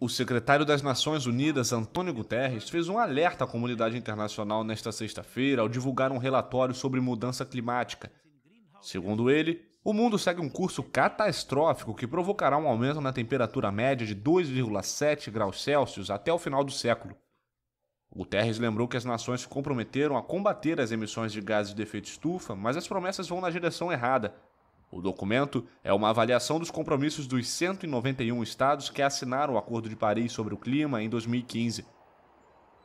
o secretário das Nações Unidas, Antônio Guterres, fez um alerta à comunidade internacional nesta sexta-feira ao divulgar um relatório sobre mudança climática. Segundo ele, o mundo segue um curso catastrófico que provocará um aumento na temperatura média de 2,7 graus Celsius até o final do século. Guterres lembrou que as nações se comprometeram a combater as emissões de gases de efeito estufa, mas as promessas vão na direção errada, o documento é uma avaliação dos compromissos dos 191 estados que assinaram o Acordo de Paris sobre o Clima em 2015.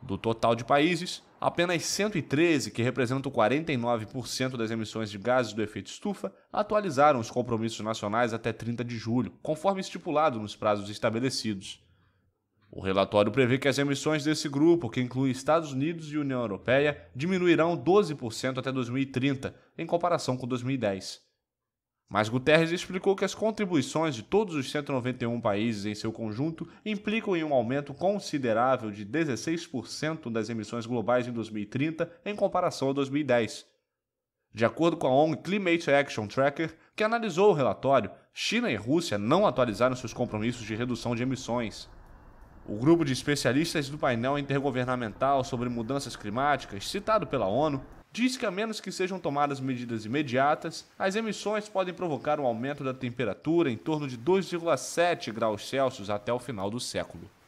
Do total de países, apenas 113, que representam 49% das emissões de gases do efeito estufa, atualizaram os compromissos nacionais até 30 de julho, conforme estipulado nos prazos estabelecidos. O relatório prevê que as emissões desse grupo, que inclui Estados Unidos e União Europeia, diminuirão 12% até 2030, em comparação com 2010. Mas Guterres explicou que as contribuições de todos os 191 países em seu conjunto implicam em um aumento considerável de 16% das emissões globais em 2030 em comparação a 2010. De acordo com a ONG Climate Action Tracker, que analisou o relatório, China e Rússia não atualizaram seus compromissos de redução de emissões. O grupo de especialistas do painel intergovernamental sobre mudanças climáticas, citado pela ONU, diz que a menos que sejam tomadas medidas imediatas, as emissões podem provocar um aumento da temperatura em torno de 2,7 graus Celsius até o final do século.